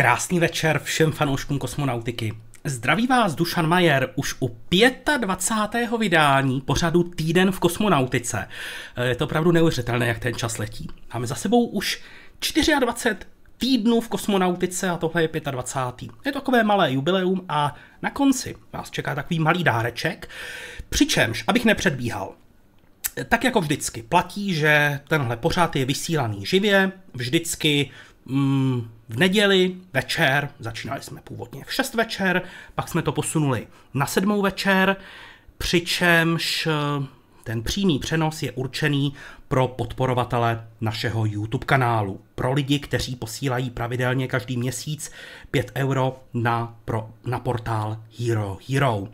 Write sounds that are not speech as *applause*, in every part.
Krásný večer všem fanouškům kosmonautiky. Zdraví vás Dušan Majer už u 25. vydání pořadu Týden v kosmonautice. E, je to opravdu neuvěřitelné, jak ten čas letí. Máme za sebou už 24 týdnů v kosmonautice a tohle je 25. Je to takové malé jubileum a na konci vás čeká takový malý dáreček. Přičemž, abych nepředbíhal, tak jako vždycky platí, že tenhle pořád je vysílaný živě, vždycky mm, v neděli večer, začínali jsme původně v 6 večer, pak jsme to posunuli na 7 večer, přičemž eh, ten přímý přenos je určený pro podporovatele našeho YouTube kanálu. Pro lidi, kteří posílají pravidelně každý měsíc 5 euro na, pro, na portál Hero Hero.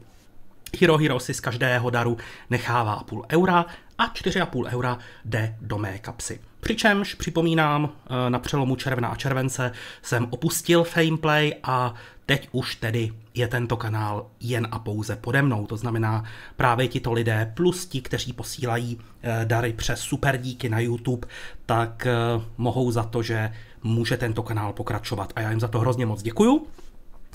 Hero Hero si z každého daru nechává půl eura a 4,5 eura jde do mé kapsy. Přičemž, připomínám, eh, na přelomu června a července jsem opustil Fameplay a teď už tedy je tento kanál jen a pouze pode mnou. To znamená právě tito lidé plus ti, kteří posílají eh, dary přes super díky na YouTube, tak eh, mohou za to, že může tento kanál pokračovat. A já jim za to hrozně moc děkuju.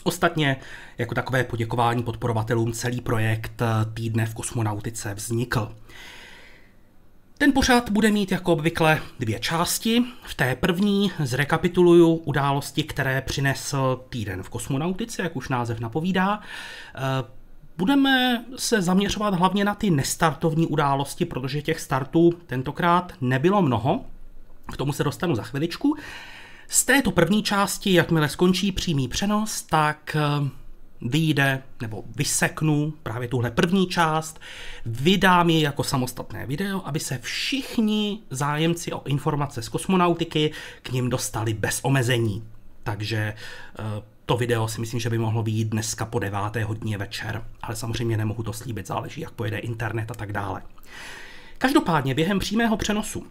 Ostatně, jako takové poděkování podporovatelům celý projekt Týdne v kosmonautice vznikl. Ten pořád bude mít jako obvykle dvě části. V té první zrekapituluju události, které přinesl týden v kosmonautice, jak už název napovídá. Eh, budeme se zaměřovat hlavně na ty nestartovní události, protože těch startů tentokrát nebylo mnoho. K tomu se dostanu za chviličku. Z této první části, jakmile skončí přímý přenos, tak eh, vyjde nebo vyseknu právě tuhle první část, vydám ji jako samostatné video, aby se všichni zájemci o informace z kosmonautiky k ním dostali bez omezení. Takže eh, to video si myslím, že by mohlo být dneska po 9. hodině večer, ale samozřejmě nemohu to slíbit, záleží, jak pojede internet a tak dále. Každopádně během přímého přenosu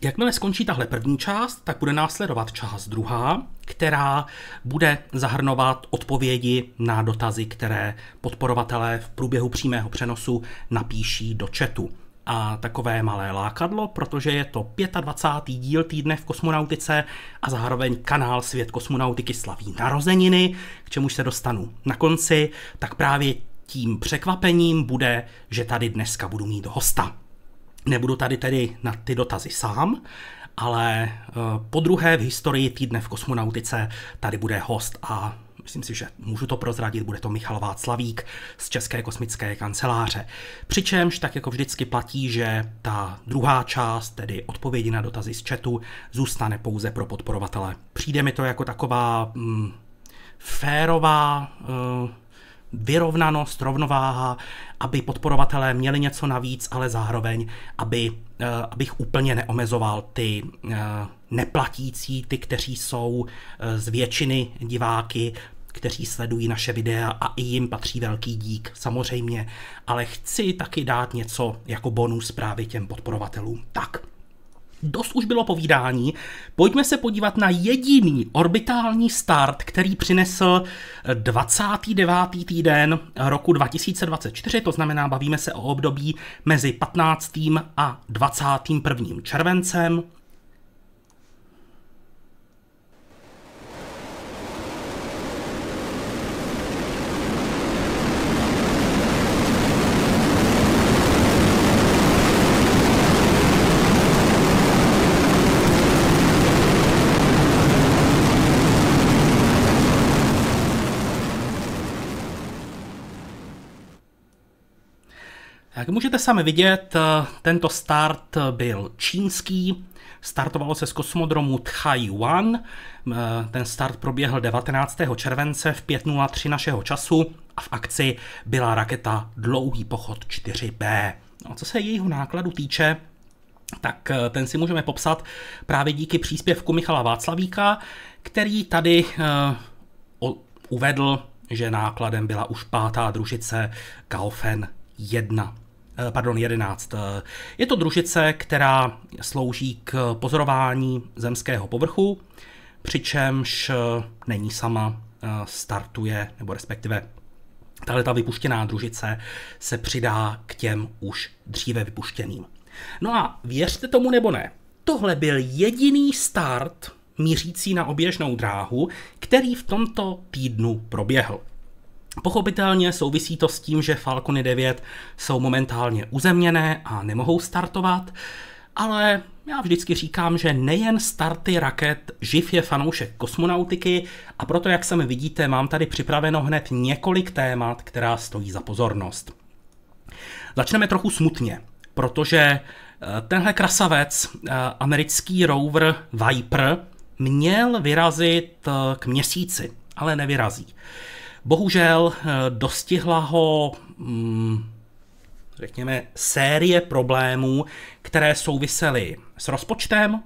Jakmile skončí tahle první část, tak bude následovat část druhá, která bude zahrnovat odpovědi na dotazy, které podporovatelé v průběhu přímého přenosu napíší do chatu. A takové malé lákadlo, protože je to 25. díl týdne v kosmonautice a zároveň kanál Svět kosmonautiky slaví narozeniny, k čemuž se dostanu na konci, tak právě tím překvapením bude, že tady dneska budu mít hosta. Nebudu tady tedy na ty dotazy sám, ale eh, po druhé v historii týdne v kosmonautice tady bude host a myslím si, že můžu to prozradit, bude to Michal Václavík z České kosmické kanceláře. Přičemž, tak jako vždycky platí, že ta druhá část, tedy odpovědi na dotazy z chatu, zůstane pouze pro podporovatele. Přijde mi to jako taková mm, férová... Mm, vyrovnanost, rovnováha, aby podporovatelé měli něco navíc, ale zároveň, aby, eh, abych úplně neomezoval ty eh, neplatící, ty, kteří jsou eh, z většiny diváky, kteří sledují naše videa a i jim patří velký dík samozřejmě, ale chci taky dát něco jako bonus právě těm podporovatelům. Tak, Dost už bylo povídání, pojďme se podívat na jediný orbitální start, který přinesl 29. Eh, týden roku 2024, to znamená bavíme se o období mezi 15. a 21. červencem Jak můžete sami vidět, eh, tento start byl čínský, startovalo se z kosmodromu Wan. Eh, ten start proběhl 19. července v 5.03 našeho času a v akci byla raketa Dlouhý pochod 4B. No, co se jejího nákladu týče, tak eh, ten si můžeme popsat právě díky příspěvku Michala Václavíka, který tady uvedl, že nákladem byla už pátá družice Kaofen 1. Eh, pardon, 11. Eh, je to družice, která slouží k pozorování zemského povrchu, přičemž eh, není sama, startuje, nebo respektive tahle ta vypuštěná družice se přidá k těm už dříve vypuštěným. No a věřte tomu nebo ne, tohle byl jediný start mířící na oběžnou dráhu, který v tomto týdnu proběhl. Pochopitelně souvisí to s tím, že Falcony 9 jsou momentálně uzemněné a nemohou startovat, ale já vždycky říkám, že nejen starty raket živ je fanoušek kosmonautiky a proto, jak sami vidíte, mám tady připraveno hned několik témat, která stojí za pozornost. Začneme trochu smutně, protože eh, tenhle krasavec, eh, americký rover Viper, měl vyrazit eh, k měsíci, ale nevyrazí. Bohužel eh, dostihla ho, mm, řekněme, série problémů, které souvisely s rozpočtem,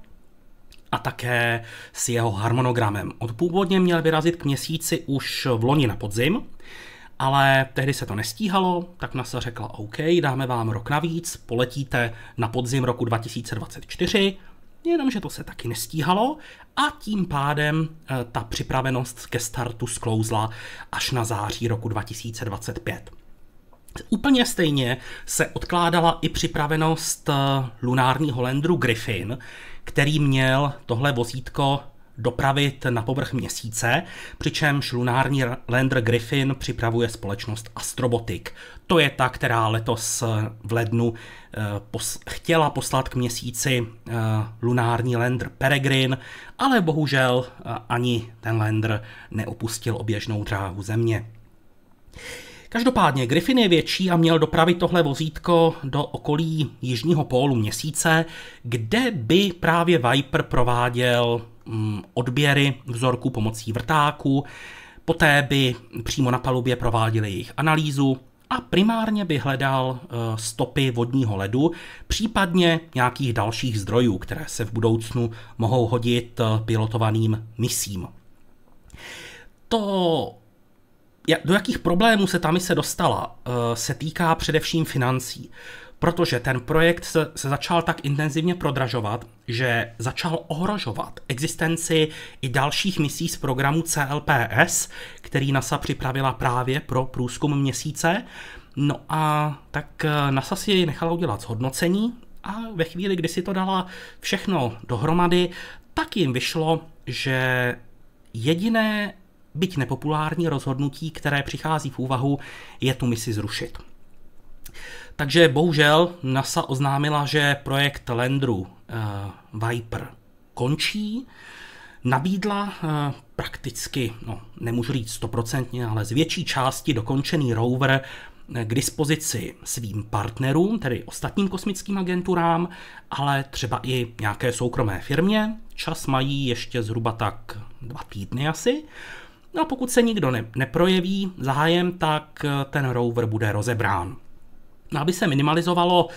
a také s jeho harmonogramem. Od původně měl vyrazit k měsíci už v loni na podzim, ale tehdy se to nestíhalo, tak NASA řekla OK, dáme vám rok navíc, poletíte na podzim roku 2024 jenomže to se taky nestíhalo a tím pádem eh, ta připravenost ke startu sklouzla až na září roku 2025. Úplně stejně se odkládala i připravenost eh, lunárního lendru Griffin, který měl tohle vozítko dopravit na povrch měsíce, přičemž lunární lander Griffin připravuje společnost Astrobotic. To je ta, která letos eh, v lednu eh, pos- chtěla poslat k měsíci eh, lunární lander Peregrine, ale bohužel ani ten lander neopustil oběžnou dráhu Země. Každopádně Griffin je větší a měl dopravit tohle vozítko do okolí jižního pólu měsíce, kde by právě Viper prováděl Mm, odběry vzorku pomocí vrtáku, poté by přímo na palubě prováděl jejich analýzu a primárně by hledal eh, stopy vodního ledu, případně nějakých dalších zdrojů, které se v budoucnu mohou hodit eh, pilotovaným misím. To, do jakých problémů se ta mise dostala, eh, se týká především financí protože ten projekt se, se začal tak intenzivně prodražovat, že začal ohrožovat existenci i dalších misí z programu CLPS, který NASA připravila právě pro průzkum měsíce. No a tak eh, NASA si jej nechala udělat zhodnocení a ve chvíli, kdy si to dala všechno dohromady, tak jim vyšlo, že jediné, byť nepopulární rozhodnutí, které přichází v úvahu, je tu misi zrušit. Takže bohužel NASA oznámila, že projekt Landru uh, Viper končí. Nabídla uh, prakticky, no, nemůžu říct stoprocentně, ale z větší části dokončený rover eh, k dispozici svým partnerům, tedy ostatním kosmickým agenturám, ale třeba i nějaké soukromé firmě. Čas mají ještě zhruba tak dva týdny asi. No a pokud se nikdo ne- neprojeví zájem, tak ten rover bude rozebrán aby se minimalizovalo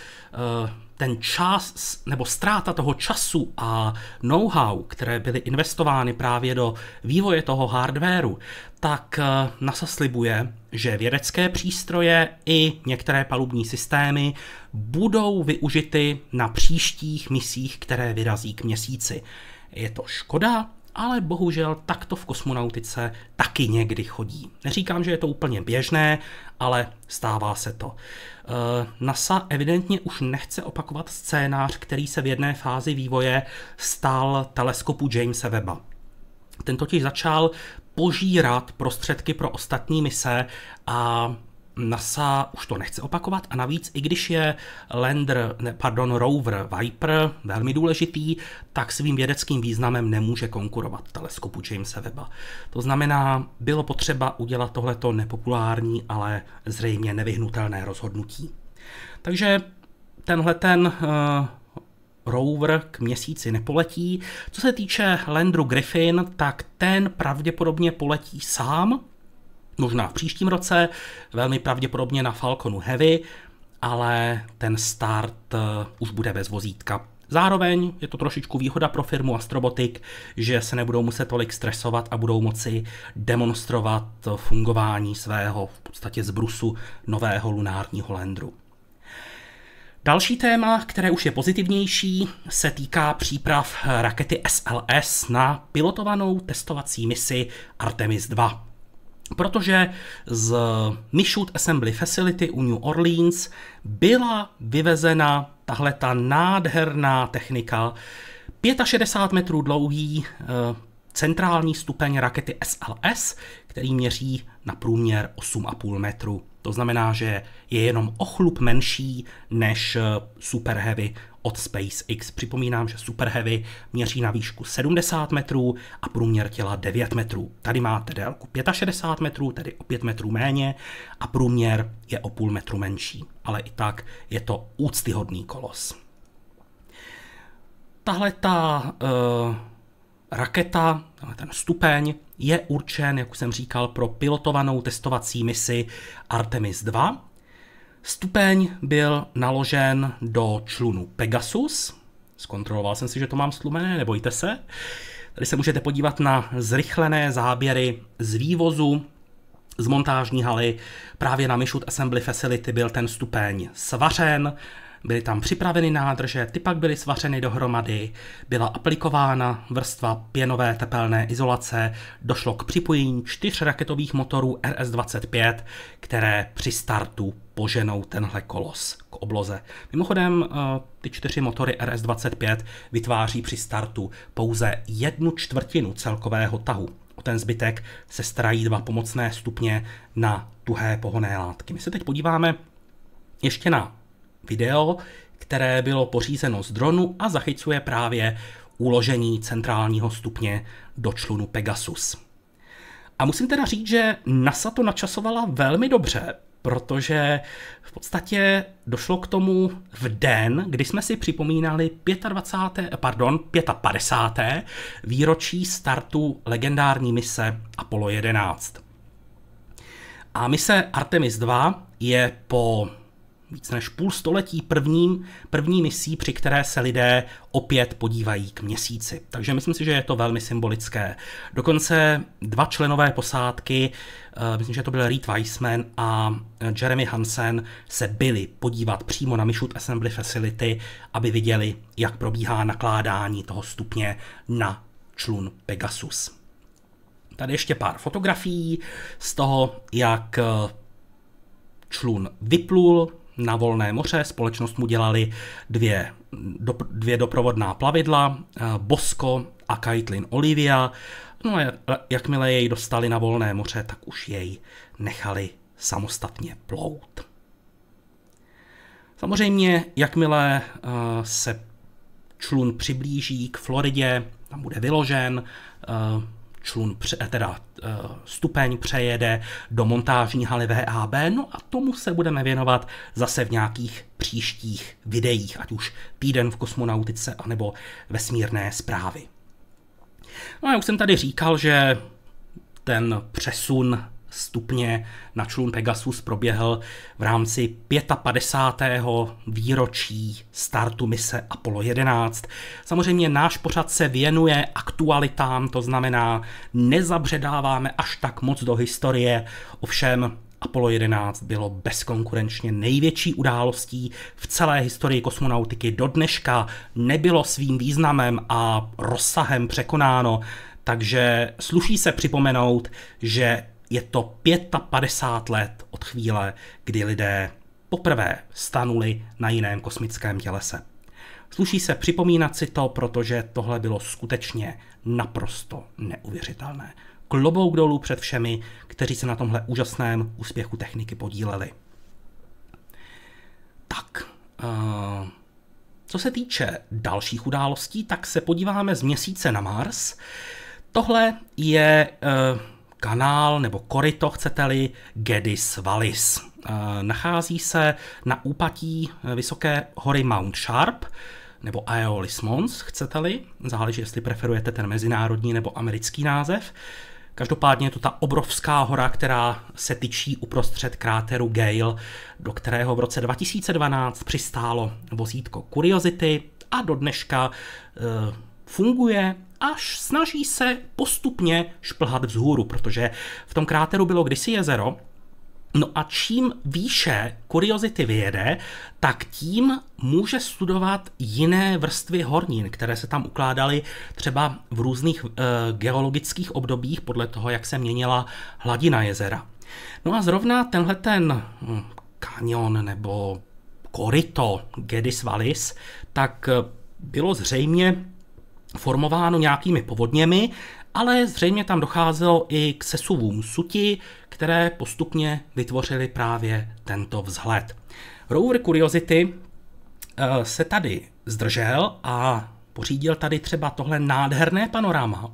eh, ten čas nebo ztráta toho času a know-how, které byly investovány právě do vývoje toho hardwareu, tak eh, NASA slibuje, že vědecké přístroje i některé palubní systémy budou využity na příštích misích, které vyrazí k měsíci. Je to škoda, ale bohužel takto v kosmonautice taky někdy chodí. Neříkám, že je to úplně běžné, ale stává se to. Eh, NASA evidentně už nechce opakovat scénář, který se v jedné fázi vývoje stal teleskopu Jamesa Webba. Ten totiž začal požírat prostředky pro ostatní mise a NASA už to nechce opakovat a navíc, i když je lander, ne, pardon, rover Viper velmi důležitý, tak svým vědeckým významem nemůže konkurovat teleskopu Jamesa Weba. To znamená, bylo potřeba udělat tohleto nepopulární, ale zřejmě nevyhnutelné rozhodnutí. Takže tenhle ten uh, rover k měsíci nepoletí. Co se týče Landru Griffin, tak ten pravděpodobně poletí sám, možná v příštím roce, velmi pravděpodobně na Falconu Heavy, ale ten start eh, už bude bez vozítka. Zároveň je to trošičku výhoda pro firmu Astrobotic, že se nebudou muset tolik stresovat a budou moci demonstrovat fungování svého v podstatě zbrusu nového lunárního lendru. Další téma, které už je pozitivnější, se týká příprav rakety SLS na pilotovanou testovací misi Artemis 2 protože z Michoud Assembly Facility u New Orleans byla vyvezena tahle ta nádherná technika, 65 metrů dlouhý eh, centrální stupeň rakety SLS, který měří na průměr 8,5 metru. To znamená, že je jenom ochlup menší než eh, Super Heavy od SpaceX. Připomínám, že Super Heavy měří na výšku 70 metrů a průměr těla 9 metrů. Tady máte délku 65 metrů, tedy o 5 metrů méně a průměr je o půl metru menší. Ale i tak je to úctyhodný kolos. Tahle ta uh, raketa, ten stupeň, je určen, jak už jsem říkal, pro pilotovanou testovací misi Artemis 2, Stupeň byl naložen do člunu Pegasus. Zkontroloval jsem si, že to mám stlumené, nebojte se. Tady se můžete podívat na zrychlené záběry z vývozu z montážní haly. Právě na Mišut Assembly Facility byl ten stupeň svařen, byly tam připraveny nádrže, ty pak byly svařeny dohromady, byla aplikována vrstva pěnové tepelné izolace, došlo k připojení čtyř raketových motorů RS-25, které při startu poženou tenhle kolos k obloze. Mimochodem, eh, ty čtyři motory RS-25 vytváří při startu pouze jednu čtvrtinu celkového tahu. O ten zbytek se starají dva pomocné stupně na tuhé pohonné látky. My se teď podíváme ještě na video, které bylo pořízeno z dronu a zachycuje právě uložení centrálního stupně do člunu Pegasus. A musím teda říct, že NASA to načasovala velmi dobře, protože v podstatě došlo k tomu v den, kdy jsme si připomínali 25. pardon, 55. výročí startu legendární mise Apollo 11. A mise Artemis 2 je po víc než půl století prvním, první misí, při které se lidé opět podívají k měsíci. Takže myslím si, že je to velmi symbolické. Dokonce dva členové posádky, eh, myslím, že to byl Reed Weissman a eh, Jeremy Hansen, se byli podívat přímo na Mišut Assembly Facility, aby viděli, jak probíhá nakládání toho stupně na člun Pegasus. Tady ještě pár fotografií z toho, jak eh, člun vyplul na volné moře. Společnost mu dělali dvě, do, dvě doprovodná plavidla, eh, Bosco a Kaitlin Olivia. No a jakmile jej dostali na volné moře, tak už jej nechali samostatně plout. Samozřejmě, jakmile eh, se člun přiblíží k Floridě, tam bude vyložen, eh, člun, eh, teda eh, stupeň přejede do montážní haly VAB, no a tomu se budeme věnovat zase v nějakých příštích videích, ať už týden v kosmonautice, anebo vesmírné zprávy. No já už jsem tady říkal, že ten přesun stupně na člun Pegasus proběhl v rámci 55. výročí startu mise Apollo 11. Samozřejmě náš pořad se věnuje aktualitám, to znamená, nezabředáváme až tak moc do historie, ovšem Apollo 11 bylo bezkonkurenčně největší událostí v celé historii kosmonautiky do dneška, nebylo svým významem a rozsahem překonáno, takže sluší se připomenout, že je to 55 let od chvíle, kdy lidé poprvé stanuli na jiném kosmickém tělese. Sluší se připomínat si to, protože tohle bylo skutečně naprosto neuvěřitelné. Klobouk dolů před všemi, kteří se na tomhle úžasném úspěchu techniky podíleli. Tak, uh, co se týče dalších událostí, tak se podíváme z měsíce na Mars. Tohle je uh, kanál nebo koryto, chcete-li, Gedis Valis eh, Nachází se na úpatí eh, vysoké hory Mount Sharp, nebo Aeolis Mons, chcete-li, záleží, jestli preferujete ten mezinárodní nebo americký název. Každopádně je to ta obrovská hora, která se tyčí uprostřed kráteru Gale, do kterého v roce 2012 přistálo vozítko Curiosity a do dneška e, funguje, až snaží se postupně šplhat vzhůru, protože v tom kráteru bylo kdysi jezero, No a čím výše kuriozity vyjede, tak tím může studovat jiné vrstvy hornin, které se tam ukládaly třeba v různých e, geologických obdobích podle toho, jak se měnila hladina jezera. No a zrovna tenhle ten hm, kanion nebo korito Gedis valis, tak eh, bylo zřejmě formováno nějakými povodněmi, ale zřejmě tam docházelo i k sesuvům suti, které postupně vytvořily právě tento vzhled. Rover Curiosity eh, se tady zdržel a pořídil tady třeba tohle nádherné panorama,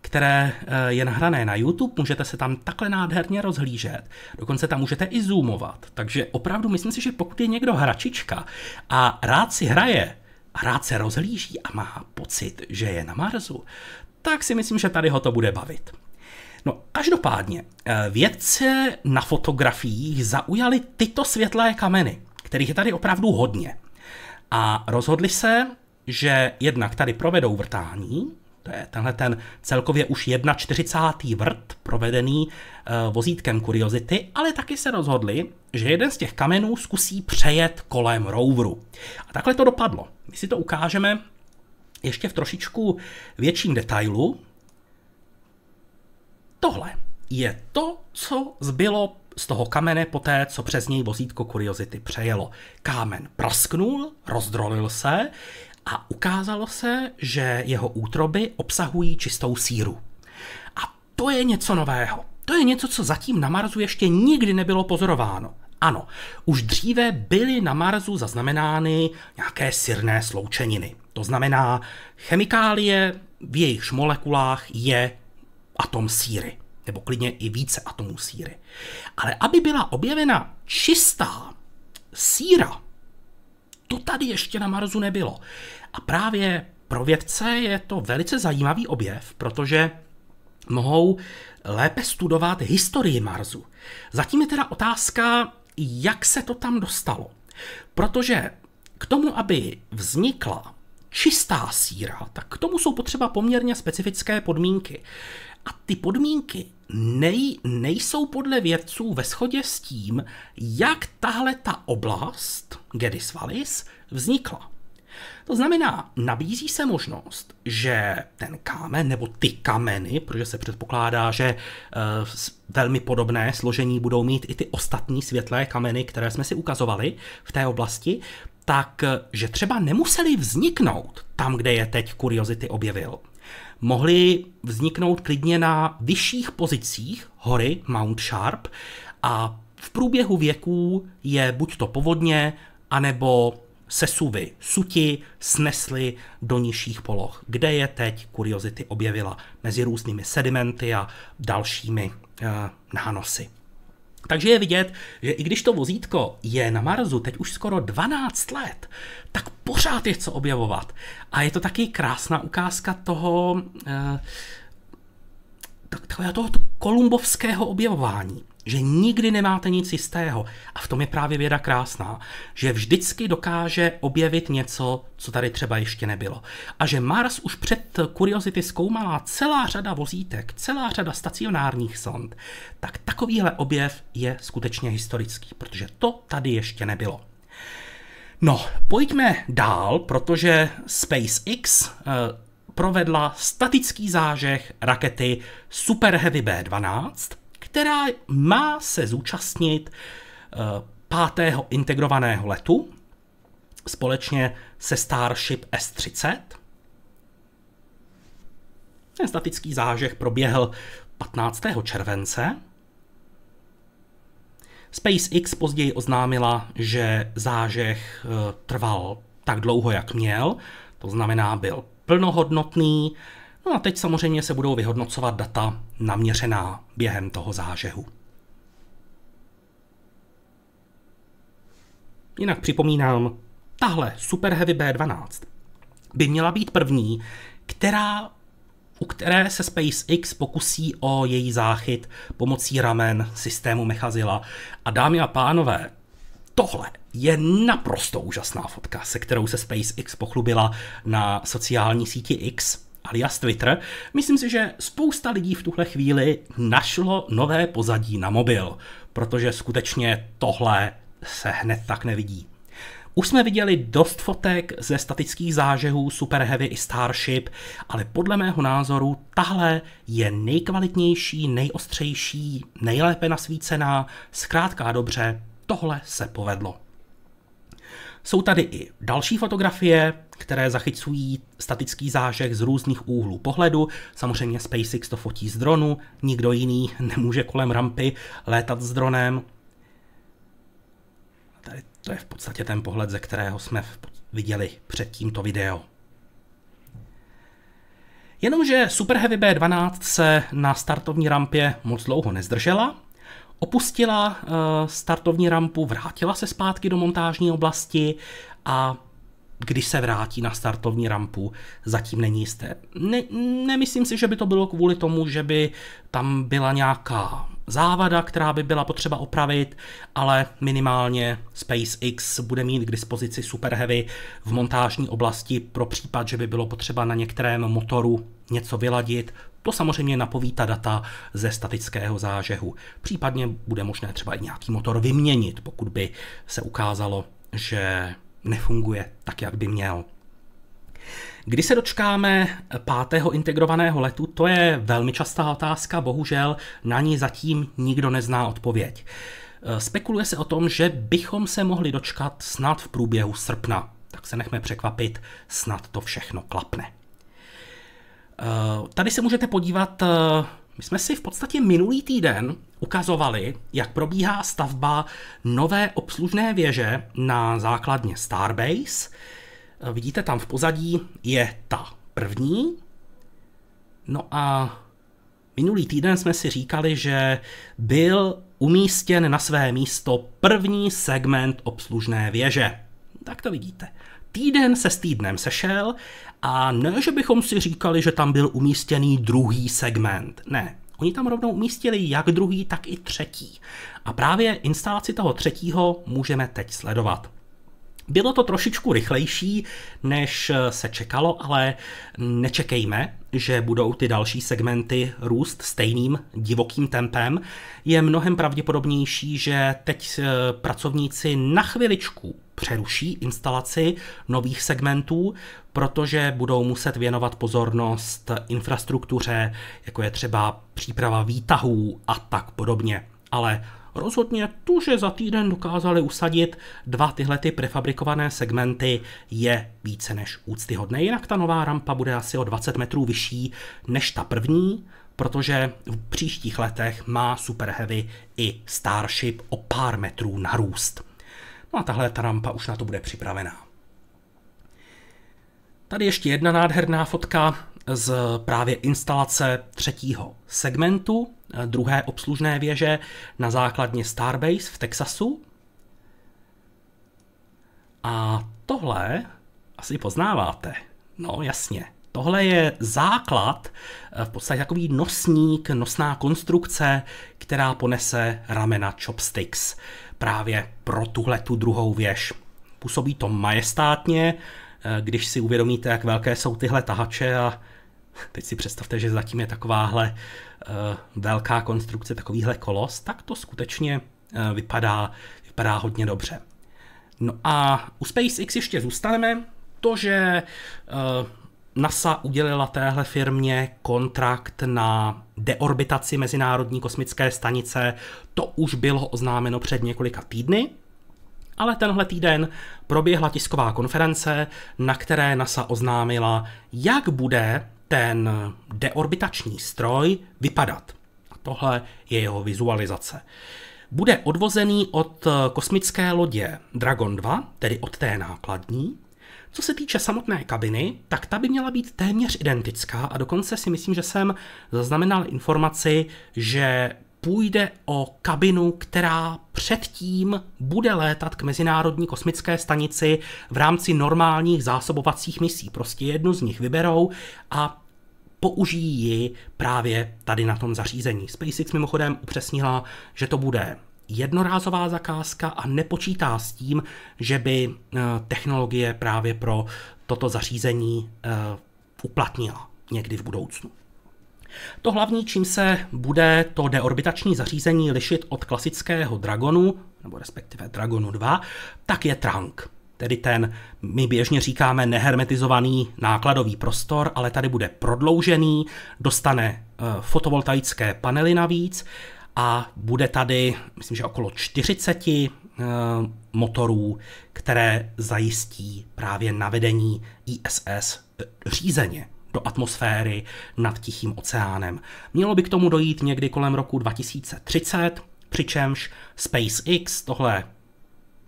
které eh, je nahrané na YouTube, můžete se tam takhle nádherně rozhlížet, dokonce tam můžete i zoomovat, takže opravdu myslím si, že pokud je někdo hračička a rád si hraje rád se rozhlíží a má pocit, že je na Marsu, tak si myslím, že tady ho to bude bavit. No, každopádně, eh, vědce na fotografiích zaujali tyto světlé kameny, kterých je tady opravdu hodně. A rozhodli se, že jednak tady provedou vrtání, to je tenhle ten celkově už 41. vrt provedený eh, vozítkem Curiosity, ale taky se rozhodli, že jeden z těch kamenů zkusí přejet kolem roveru. A takhle to dopadlo. My si to ukážeme ještě v trošičku větším detailu. Tohle je to, co zbylo z toho kamene poté, co přes něj vozítko Curiosity přejelo. Kámen prasknul, rozdrolil se a ukázalo se, že jeho útroby obsahují čistou síru. A to je něco nového. To je něco, co zatím na Marsu ještě nikdy nebylo pozorováno. Ano, už dříve byly na Marsu zaznamenány nějaké sírné sloučeniny. To znamená chemikálie, v jejichž molekulách je atom síry, nebo klidně i více atomů síry. Ale aby byla objevena čistá síra, to tady ještě na Marsu nebylo. A právě pro vědce je to velice zajímavý objev, protože mohou lépe studovat historii Marsu. Zatím je teda otázka, jak se to tam dostalo. Protože k tomu, aby vznikla čistá síra, tak k tomu jsou potřeba poměrně specifické podmínky. A ty podmínky nej, nejsou podle vědců ve shodě s tím, jak tahle ta oblast, Gedis Wallis, vznikla. To znamená, nabízí se možnost, že ten kámen nebo ty kameny, protože se předpokládá, že eh, velmi podobné složení budou mít i ty ostatní světlé kameny, které jsme si ukazovali v té oblasti, tak eh, že třeba nemuseli vzniknout tam, kde je teď Curiosity objevil. Mohli vzniknout klidně na vyšších pozicích hory Mount Sharp a v průběhu věků je buď to povodně, anebo sesuvy suti snesly do nižších poloh, kde je teď kuriozity objevila mezi různými sedimenty a dalšími e, nánosy. Takže je vidět, že i když to vozítko je na Marzu teď už skoro 12 let, tak pořád je co objevovat. A je to taky krásná ukázka toho, e, takového toho kolumbovského objevování že nikdy nemáte nic jistého. A v tom je právě věda krásná, že vždycky dokáže objevit něco, co tady třeba ještě nebylo. A že Mars už před Curiosity zkoumala celá řada vozítek, celá řada stacionárních sond, tak takovýhle objev je skutečně historický, protože to tady ještě nebylo. No, pojďme dál, protože SpaceX eh, provedla statický zážeh rakety Super Heavy B12, která má se zúčastnit eh, pátého integrovaného letu společně se Starship S-30. Ten statický zážeh proběhl 15. července. SpaceX později oznámila, že zážeh eh, trval tak dlouho, jak měl, to znamená byl plnohodnotný, No a teď samozřejmě se budou vyhodnocovat data naměřená během toho zážehu. Jinak připomínám, tahle Super Heavy B12 by měla být první, která, u které se SpaceX pokusí o její záchyt pomocí ramen systému Mechazila. A dámy a pánové, tohle je naprosto úžasná fotka, se kterou se SpaceX pochlubila na sociální síti X alias Twitter, myslím si, že spousta lidí v tuhle chvíli našlo nové pozadí na mobil, protože skutečně tohle se hned tak nevidí. Už jsme viděli dost fotek ze statických zážehů Super Heavy i Starship, ale podle mého názoru tahle je nejkvalitnější, nejostřejší, nejlépe nasvícená, zkrátka dobře, tohle se povedlo. Jsou tady i další fotografie, které zachycují statický zážeh z různých úhlů pohledu. Samozřejmě SpaceX to fotí z dronu, nikdo jiný nemůže kolem rampy létat s dronem. Tady to je v podstatě ten pohled, ze kterého jsme viděli před tímto video. Jenomže Super Heavy B12 se na startovní rampě moc dlouho nezdržela opustila eh, startovní rampu, vrátila se zpátky do montážní oblasti a když se vrátí na startovní rampu, zatím není jisté. Ne, nemyslím si, že by to bylo kvůli tomu, že by tam byla nějaká závada, která by byla potřeba opravit, ale minimálně SpaceX bude mít k dispozici Super Heavy v montážní oblasti pro případ, že by bylo potřeba na některém motoru něco vyladit, to samozřejmě napoví ta data ze statického zážehu. Případně bude možné třeba i nějaký motor vyměnit, pokud by se ukázalo, že nefunguje tak, jak by měl. Kdy se dočkáme pátého integrovaného letu, to je velmi častá otázka, bohužel na ní zatím nikdo nezná odpověď. Spekuluje se o tom, že bychom se mohli dočkat snad v průběhu srpna. Tak se nechme překvapit, snad to všechno klapne. Eh, tady se můžete podívat, eh, my jsme si v podstatě minulý týden ukazovali, jak probíhá stavba nové obslužné věže na základně Starbase. Eh, vidíte tam v pozadí je ta první. No a minulý týden jsme si říkali, že byl umístěn na své místo první segment obslužné věže. Tak to vidíte týden se s týdnem sešel a ne, že bychom si říkali, že tam byl umístěný druhý segment. Ne, Oni tam rovnou umístili jak druhý, tak i třetí. A právě instalaci toho třetího můžeme teď sledovat. Bylo to trošičku rychlejší, než se čekalo, ale nečekejme, že budou ty další segmenty růst stejným divokým tempem. Je mnohem pravděpodobnější, že teď eh, pracovníci na chviličku přeruší instalaci nových segmentů, protože budou muset věnovat pozornost infrastruktuře, jako je třeba příprava výtahů a tak podobně. Ale rozhodně to, že za týden dokázali usadit dva tyhle ty prefabrikované segmenty, je více než úctyhodné. Jinak ta nová rampa bude asi o 20 metrů vyšší než ta první, protože v příštích letech má Super Heavy i Starship o pár metrů narůst. No a tahle ta rampa už na to bude připravená. Tady ještě jedna nádherná fotka z právě instalace třetího segmentu druhé obslužné věže na základně Starbase v Texasu. A tohle asi poznáváte. No jasně, tohle je základ, v podstatě takový nosník, nosná konstrukce, která ponese ramena Chopsticks právě pro tuhle tu druhou věž. Působí to majestátně, eh, když si uvědomíte, jak velké jsou tyhle tahače a teď si představte, že zatím je takováhle eh, velká konstrukce, takovýhle kolos, tak to skutečně eh, vypadá, vypadá hodně dobře. No a u SpaceX ještě zůstaneme, to, že NASA udělila téhle firmě kontrakt na deorbitaci Mezinárodní kosmické stanice. To už bylo oznámeno před několika týdny. Ale tenhle týden proběhla tisková konference, na které NASA oznámila, jak bude ten deorbitační stroj vypadat. A tohle je jeho vizualizace. Bude odvozený od kosmické lodě Dragon 2, tedy od té nákladní, co se týče samotné kabiny, tak ta by měla být téměř identická a dokonce si myslím, že jsem zaznamenal informaci, že půjde o kabinu, která předtím bude létat k Mezinárodní kosmické stanici v rámci normálních zásobovacích misí. Prostě jednu z nich vyberou a použijí ji právě tady na tom zařízení. SpaceX mimochodem upřesnila, že to bude jednorázová zakázka a nepočítá s tím, že by eh, technologie právě pro toto zařízení eh, uplatnila někdy v budoucnu. To hlavní, čím se bude to deorbitační zařízení lišit od klasického Dragonu, nebo respektive Dragonu 2, tak je trunk. Tedy ten, my běžně říkáme, nehermetizovaný nákladový prostor, ale tady bude prodloužený, dostane eh, fotovoltaické panely navíc a bude tady, myslím, že okolo 40 eh, motorů, které zajistí právě navedení ISS řízeně do atmosféry nad Tichým oceánem. Mělo by k tomu dojít někdy kolem roku 2030, přičemž SpaceX tohle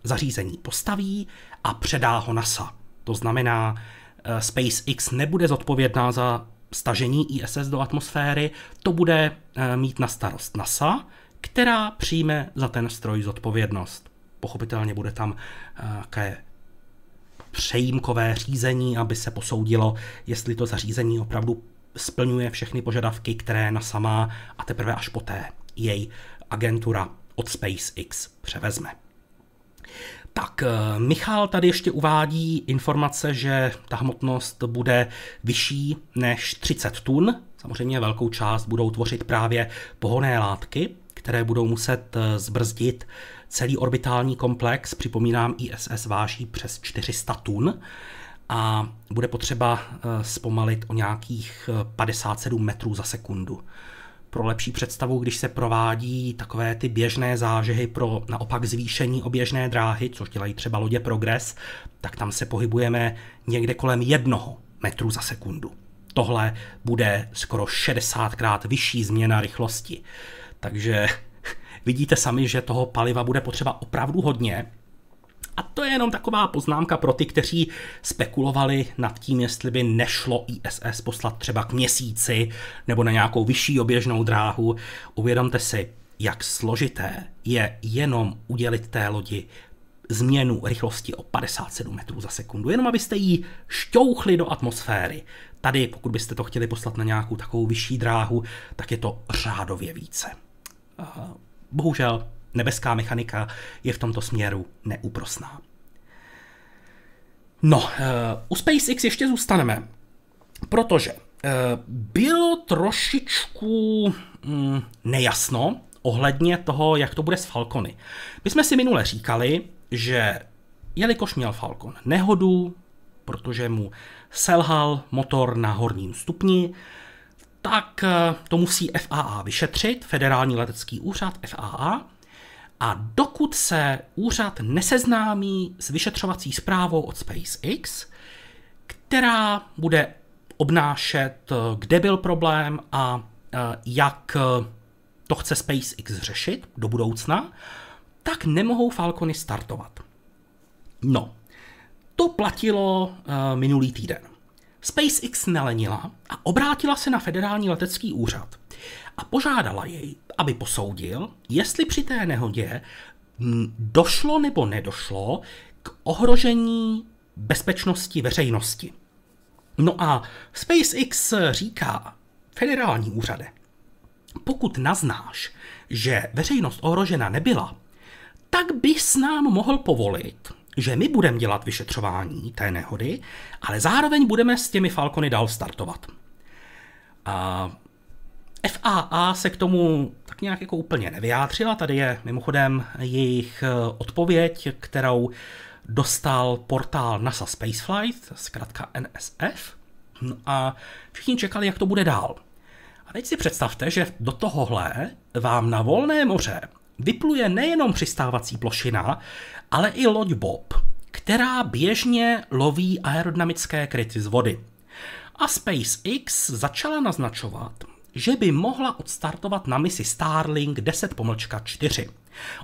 zařízení postaví a předá ho NASA. To znamená, eh, SpaceX nebude zodpovědná za stažení ISS do atmosféry, to bude eh, mít na starost NASA, která přijme za ten stroj zodpovědnost. Pochopitelně bude tam nějaké eh, přejímkové řízení, aby se posoudilo, jestli to zařízení opravdu splňuje všechny požadavky, které NASA má a teprve až poté jej agentura od SpaceX převezme. Tak, eh, Michal tady ještě uvádí informace, že ta hmotnost bude vyšší než 30 tun. Samozřejmě velkou část budou tvořit právě pohoné látky, které budou muset eh, zbrzdit celý orbitální komplex. Připomínám, ISS váží přes 400 tun a bude potřeba eh, zpomalit o nějakých 57 metrů za sekundu pro lepší představu, když se provádí takové ty běžné zážehy pro naopak zvýšení oběžné dráhy, což dělají třeba lodě Progress, tak tam se pohybujeme někde kolem jednoho metru za sekundu. Tohle bude skoro 60krát vyšší změna rychlosti. Takže *laughs* vidíte sami, že toho paliva bude potřeba opravdu hodně, a to je jenom taková poznámka pro ty, kteří spekulovali nad tím, jestli by nešlo ISS poslat třeba k měsíci nebo na nějakou vyšší oběžnou dráhu. Uvědomte si, jak složité je jenom udělit té lodi změnu rychlosti o 57 metrů za sekundu, jenom abyste ji šťouchli do atmosféry. Tady, pokud byste to chtěli poslat na nějakou takovou vyšší dráhu, tak je to řádově více. Eh, bohužel nebeská mechanika je v tomto směru neúprosná. No, eh, u SpaceX ještě zůstaneme, protože eh, bylo trošičku mm, nejasno ohledně toho, jak to bude s Falcony. My jsme si minule říkali, že jelikož měl Falcon nehodu, protože mu selhal motor na horním stupni, tak eh, to musí FAA vyšetřit, Federální letecký úřad FAA, a dokud se úřad neseznámí s vyšetřovací zprávou od SpaceX, která bude obnášet, kde byl problém a e, jak e, to chce SpaceX řešit do budoucna, tak nemohou Falcony startovat. No, to platilo e, minulý týden. SpaceX nelenila a obrátila se na federální letecký úřad a požádala jej, aby posoudil, jestli při té nehodě hm, došlo nebo nedošlo k ohrožení bezpečnosti veřejnosti. No a SpaceX říká, federální úřade, pokud naznáš, že veřejnost ohrožena nebyla, tak bys nám mohl povolit, že my budeme dělat vyšetřování té nehody, ale zároveň budeme s těmi Falcony dál startovat. A FAA se k tomu tak nějak jako úplně nevyjádřila. Tady je mimochodem jejich eh, odpověď, kterou dostal portál NASA Spaceflight, zkrátka NSF, no a všichni čekali, jak to bude dál. A teď si představte, že do tohohle vám na volné moře vypluje nejenom přistávací plošina, ale i loď Bob, která běžně loví aerodynamické kryty z vody. A SpaceX začala naznačovat, že by mohla odstartovat na misi Starlink 10 pomlčka 4.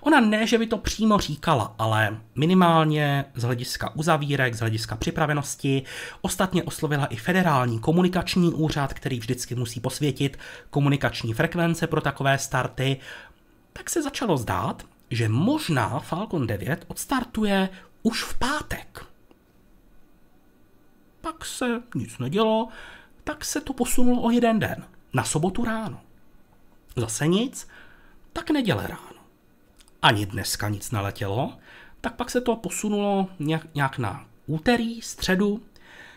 Ona ne, že by to přímo říkala, ale minimálně z hlediska uzavírek, z hlediska připravenosti. Ostatně oslovila i federální komunikační úřad, který vždycky musí posvětit komunikační frekvence pro takové starty. Tak se začalo zdát, že možná Falcon 9 odstartuje už v pátek. Pak se nic nedělo, tak se to posunulo o jeden den, na sobotu ráno. Zase nic, tak neděle ráno. Ani dneska nic neletělo, tak pak se to posunulo nějak, nějak na úterý, středu.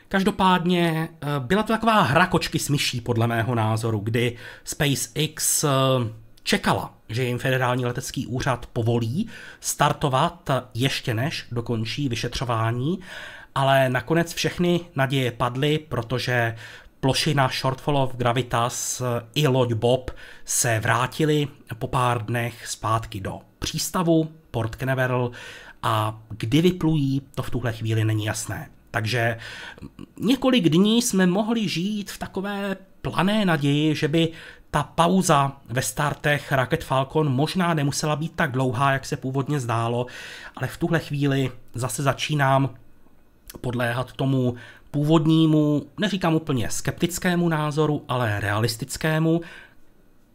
Každopádně eh, byla to taková hra kočky s myší, podle mého názoru, kdy SpaceX eh, čekala, že jim federální letecký úřad povolí startovat ještě než dokončí vyšetřování, ale nakonec všechny naděje padly, protože plošina Shortfall of Gravitas i loď Bob se vrátili po pár dnech zpátky do přístavu Port Canaveral a kdy vyplují, to v tuhle chvíli není jasné. Takže několik dní jsme mohli žít v takové plané naději, že by ta pauza ve startech Raket Falcon možná nemusela být tak dlouhá, jak se původně zdálo, ale v tuhle chvíli zase začínám podléhat tomu původnímu, neříkám úplně skeptickému názoru, ale realistickému,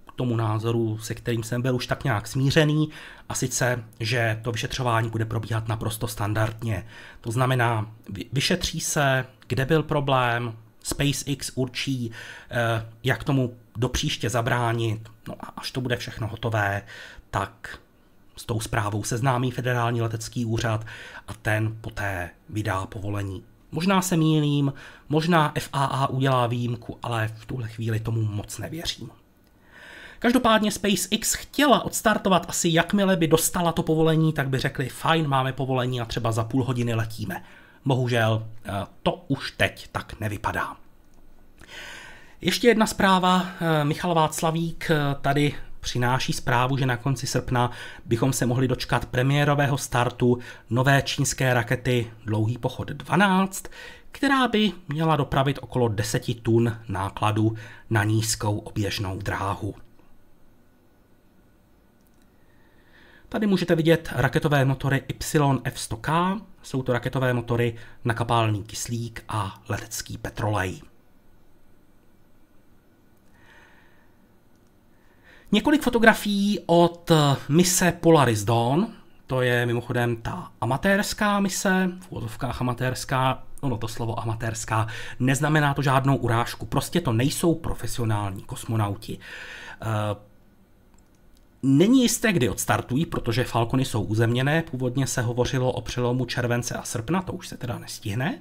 k tomu názoru, se kterým jsem byl už tak nějak smířený, a sice, že to vyšetřování bude probíhat naprosto standardně. To znamená, vyšetří se, kde byl problém, SpaceX určí, eh, jak tomu do příště zabránit. No a až to bude všechno hotové, tak s tou zprávou seznámí federální letecký úřad a ten poté vydá povolení. Možná se mýlím, možná FAA udělá výjimku, ale v tuhle chvíli tomu moc nevěřím. Každopádně SpaceX chtěla odstartovat asi jakmile by dostala to povolení, tak by řekli fajn, máme povolení a třeba za půl hodiny letíme. Bohužel eh, to už teď tak nevypadá. Ještě jedna zpráva. Eh, Michal Václavík eh, tady přináší zprávu, že na konci srpna bychom se mohli dočkat premiérového startu nové čínské rakety Dlouhý pochod 12, která by měla dopravit okolo 10 tun nákladu na nízkou oběžnou dráhu. Tady můžete vidět raketové motory YF100K, jsou to raketové motory na kapalný kyslík a letecký petrolej. Několik fotografií od eh, mise Polaris Dawn, to je mimochodem ta amatérská mise, v úvodovkách amatérská, ono to slovo amatérská, neznamená to žádnou urážku, prostě to nejsou profesionální kosmonauti. Eh, není jisté, kdy odstartují, protože Falcony jsou uzemněné, původně se hovořilo o přelomu července a srpna, to už se teda nestihne,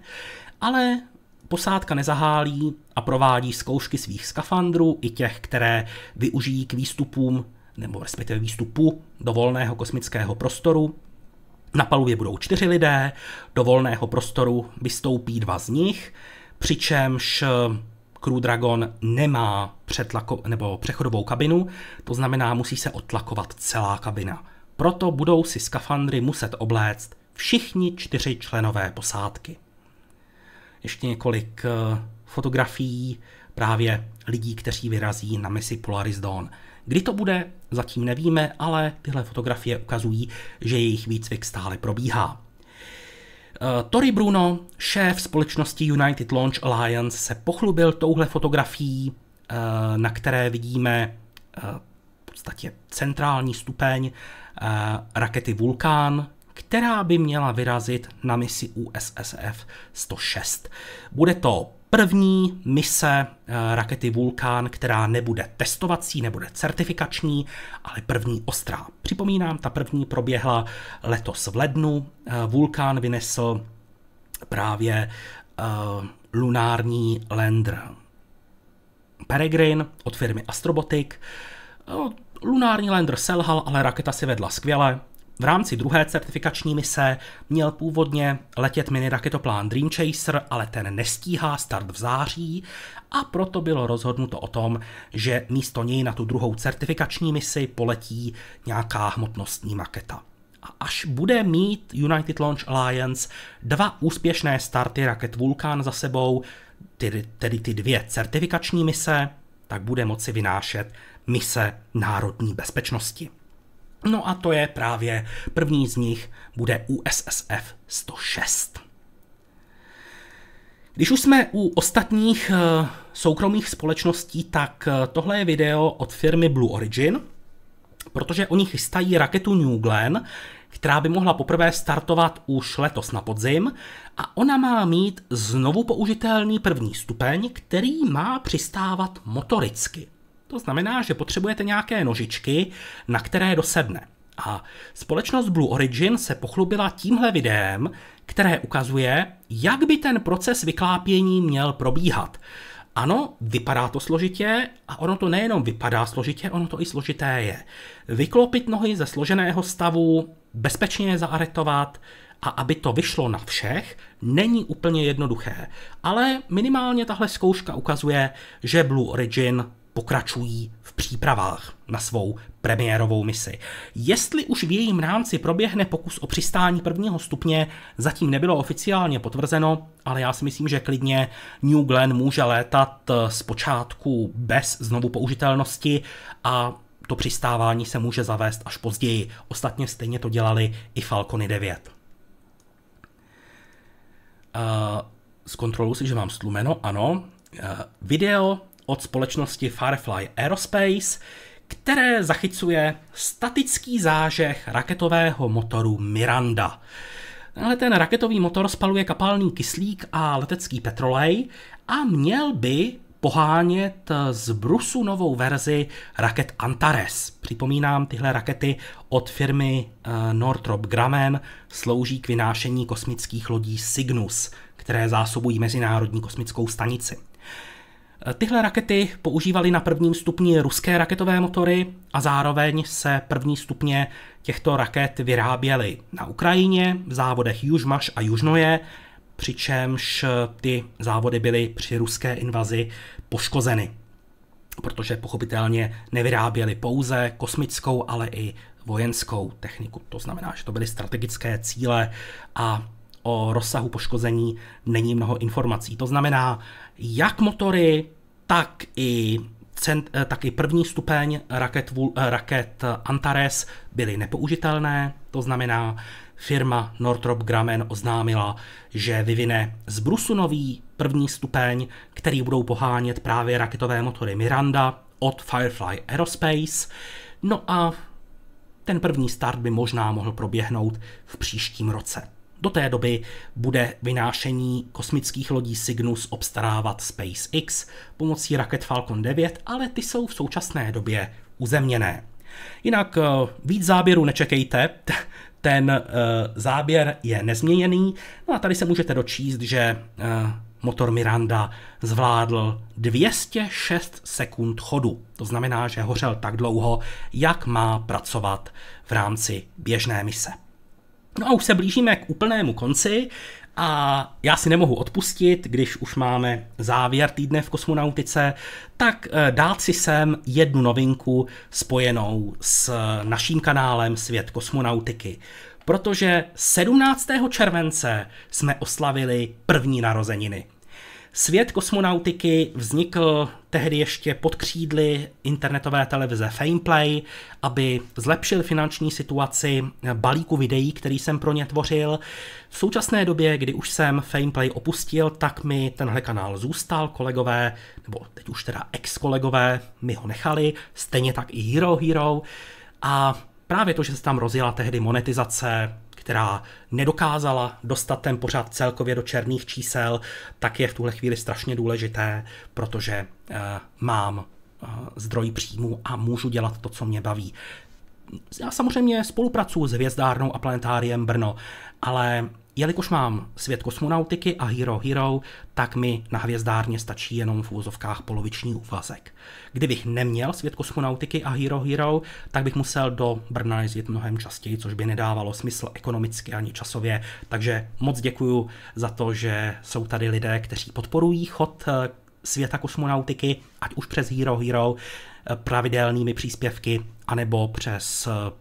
ale Posádka nezahálí a provádí zkoušky svých skafandrů i těch, které využijí k výstupům nebo respektive výstupu do volného kosmického prostoru. Na palubě budou čtyři lidé, do volného prostoru vystoupí dva z nich, přičemž eh, Crew Dragon nemá přetlako, nebo přechodovou kabinu, to znamená, musí se otlakovat celá kabina. Proto budou si skafandry muset obléct všichni čtyři členové posádky ještě několik eh, fotografií právě lidí, kteří vyrazí na misi Polaris Dawn. Kdy to bude, zatím nevíme, ale tyhle fotografie ukazují, že jejich výcvik stále probíhá. Eh, Tori Bruno, šéf společnosti United Launch Alliance, se pochlubil touhle fotografií, eh, na které vidíme v podstatě centrální stupeň rakety Vulkan, která by měla vyrazit na misi USSF 106. Bude to první mise eh, rakety Vulkan, která nebude testovací, nebude certifikační, ale první ostrá. Připomínám, ta první proběhla letos v lednu. Eh, Vulkan vynesl právě uh, lunární lander Peregrine od firmy Astrobotic. Lunární lander selhal, ale raketa si vedla skvěle. V rámci druhé certifikační mise měl původně letět mini raketoplán Dream Chaser, ale ten nestíhá start v září a proto bylo rozhodnuto o tom, že místo něj na tu druhou certifikační misi poletí nějaká hmotnostní maketa. A až bude mít United Launch Alliance dva úspěšné starty raket Vulkan za sebou, tedy, tedy ty dvě certifikační mise, tak bude moci vynášet mise národní bezpečnosti. No a to je právě první z nich, bude USSF 106. Když už jsme u ostatních eh, soukromých společností, tak eh, tohle je video od firmy Blue Origin, protože oni chystají raketu New Glenn, která by mohla poprvé startovat už letos na podzim a ona má mít znovu použitelný první stupeň, který má přistávat motoricky. To znamená, že potřebujete nějaké nožičky, na které dosedne. A společnost Blue Origin se pochlubila tímhle videem, které ukazuje, jak by ten proces vyklápění měl probíhat. Ano, vypadá to složitě a ono to nejenom vypadá složitě, ono to i složité je. Vyklopit nohy ze složeného stavu, bezpečně je zaaretovat a aby to vyšlo na všech, není úplně jednoduché. Ale minimálně tahle zkouška ukazuje, že Blue Origin pokračují v přípravách na svou premiérovou misi. Jestli už v jejím rámci proběhne pokus o přistání prvního stupně, zatím nebylo oficiálně potvrzeno, ale já si myslím, že klidně New Glenn může létat zpočátku bez znovu použitelnosti a to přistávání se může zavést až později. Ostatně stejně to dělali i Falcony 9. Uh, eh, zkontroluji si, že mám stlumeno, ano. Uh, video od společnosti Firefly Aerospace, které zachycuje statický zážeh raketového motoru Miranda. Ale ten raketový motor spaluje kapalný kyslík a letecký petrolej a měl by pohánět z Brusu novou verzi raket Antares. Připomínám, tyhle rakety od firmy eh, Northrop Grumman slouží k vynášení kosmických lodí Cygnus, které zásobují Mezinárodní kosmickou stanici. Eh, tyhle rakety používaly na prvním stupni ruské raketové motory a zároveň se první stupně těchto raket vyráběly na Ukrajině v závodech Južmaš a Južnoje, přičemž eh, ty závody byly při ruské invazi poškozeny, protože pochopitelně nevyráběly pouze kosmickou, ale i vojenskou techniku. To znamená, že to byly strategické cíle a o rozsahu poškození není mnoho informací. To znamená, jak motory, tak i, cent, eh, tak i první stupeň raket, eh, raket Antares byly nepoužitelné, to znamená, firma Northrop Grumman oznámila, že vyvine z Brusu nový první stupeň, který budou pohánět právě raketové motory Miranda od Firefly Aerospace. No a ten první start by možná mohl proběhnout v příštím roce. Do té doby bude vynášení kosmických lodí Cygnus obstarávat SpaceX pomocí raket Falcon 9, ale ty jsou v současné době uzemněné. Jinak eh, víc záběru nečekejte, *laughs* ten eh, záběr je nezměněný. No a tady se můžete dočíst, že eh, motor Miranda zvládl 206 sekund chodu. To znamená, že hořel tak dlouho, jak má pracovat v rámci běžné mise. No a už se blížíme k úplnému konci a já si nemohu odpustit, když už máme závěr týdne v kosmonautice, tak eh, dát si sem jednu novinku spojenou s naším kanálem Svět kosmonautiky. Protože 17. července jsme oslavili první narozeniny. Svět kosmonautiky vznikl tehdy ještě pod křídly internetové televize Fameplay, aby zlepšil finanční situaci balíku videí, který jsem pro ně tvořil. V současné době, kdy už jsem Fameplay opustil, tak mi tenhle kanál zůstal, kolegové, nebo teď už teda ex-kolegové mi ho nechali, stejně tak i Hero Hero. A právě to, že se tam rozjela tehdy monetizace, která nedokázala dostat ten pořad celkově do černých čísel, tak je v tuhle chvíli strašně důležité, protože eh, mám eh, zdroj příjmu a můžu dělat to, co mě baví. Já samozřejmě spolupracuji s Hvězdárnou a Planetáriem Brno, ale Jelikož mám svět kosmonautiky a Hero Hero, tak mi na hvězdárně stačí jenom v úvozovkách poloviční úvazek. Kdybych neměl svět kosmonautiky a Hero Hero, tak bych musel do Brna jezdit mnohem častěji, což by nedávalo smysl ekonomicky ani časově. Takže moc děkuju za to, že jsou tady lidé, kteří podporují chod eh, světa kosmonautiky, ať už přes Hero Hero, eh, pravidelnými příspěvky, anebo přes eh,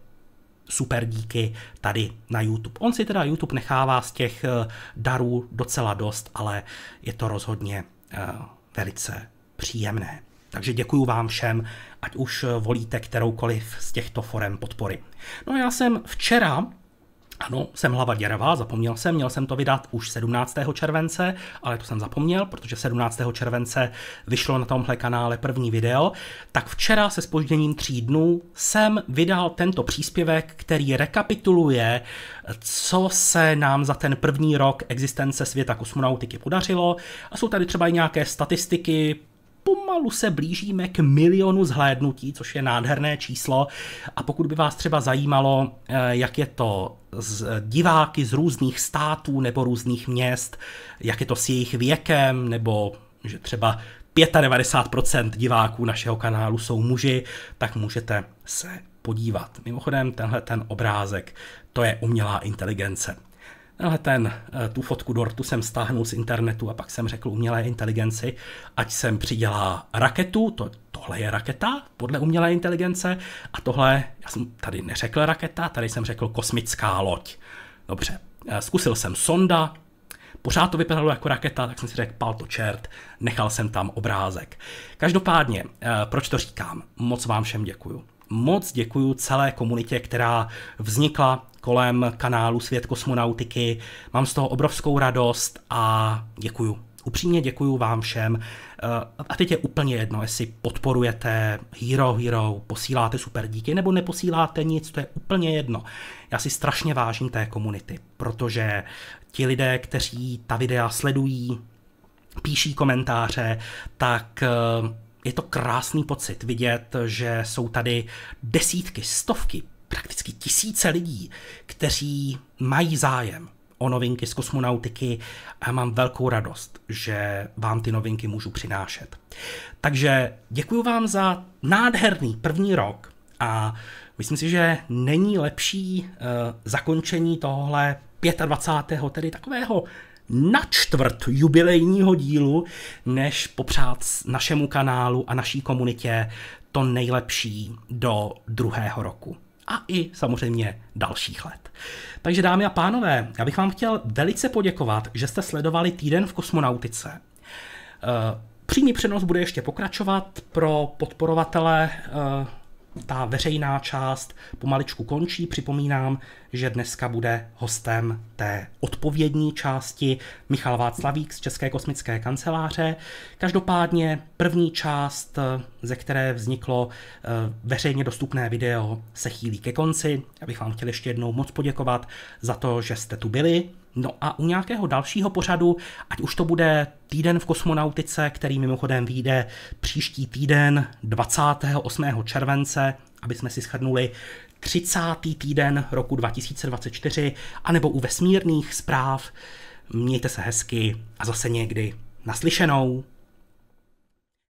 super díky tady na YouTube. On si teda YouTube nechává z těch eh, darů docela dost, ale je to rozhodně eh, velice příjemné. Takže děkuji vám všem, ať už eh, volíte kteroukoliv z těchto forem podpory. No já jsem včera ano, jsem hlava děravá, zapomněl jsem, měl jsem to vydat už 17. července, ale to jsem zapomněl, protože 17. července vyšlo na tomhle kanále první video. Tak včera se spožděním tří dnů jsem vydal tento příspěvek, který rekapituluje, co se nám za ten první rok existence světa kosmonautiky podařilo. A jsou tady třeba i nějaké statistiky, pomalu se blížíme k milionu zhlédnutí, což je nádherné číslo. A pokud by vás třeba zajímalo, eh, jak je to z eh, diváky z různých států nebo různých měst, jak je to s jejich věkem, nebo že třeba 95% diváků našeho kanálu jsou muži, tak můžete se podívat. Mimochodem, tenhle ten obrázek, to je umělá inteligence ale ten, eh, tu fotku dortu jsem stáhnul z internetu a pak jsem řekl umělé inteligenci, ať jsem přidělá raketu, to, tohle je raketa podle umělé inteligence a tohle, já jsem tady neřekl raketa, tady jsem řekl kosmická loď. Dobře, eh, zkusil jsem sonda, pořád to vypadalo jako raketa, tak jsem si řekl, pal to čert, nechal jsem tam obrázek. Každopádně, eh, proč to říkám? Moc vám všem děkuju. Moc děkuju celé komunitě, která vznikla kolem kanálu Svět kosmonautiky. Mám z toho obrovskou radost a děkuju. Upřímně děkuju vám všem. Eh, a teď je úplně jedno, jestli podporujete Hero Hero, posíláte super díky, nebo neposíláte nic, to je úplně jedno. Já si strašně vážím té komunity, protože ti lidé, kteří ta videa sledují, píší komentáře, tak eh, je to krásný pocit vidět, že jsou tady desítky, stovky, prakticky tisíce lidí, kteří mají zájem o novinky z kosmonautiky a mám velkou radost, že vám ty novinky můžu přinášet. Takže děkuji vám za nádherný první rok a myslím si, že není lepší uh, zakončení tohle 25. tedy takového na čtvrt jubilejního dílu, než popřát našemu kanálu a naší komunitě to nejlepší do druhého roku a i samozřejmě dalších let. Takže dámy a pánové, já bych vám chtěl velice poděkovat, že jste sledovali týden v kosmonautice. Eh, přímý přenos bude ještě pokračovat pro podporovatele eh, ta veřejná část pomaličku končí. Připomínám, že dneska bude hostem té odpovědní části Michal Václavík z České kosmické kanceláře. Každopádně první část, ze které vzniklo eh, veřejně dostupné video, se chýlí ke konci. Já bych vám chtěl ještě jednou moc poděkovat za to, že jste tu byli. No a u nějakého dalšího pořadu, ať už to bude týden v kosmonautice, který mimochodem vyjde příští týden 28. července, aby jsme si shrnuli 30. týden roku 2024, anebo u vesmírných zpráv. Mějte se hezky a zase někdy naslyšenou.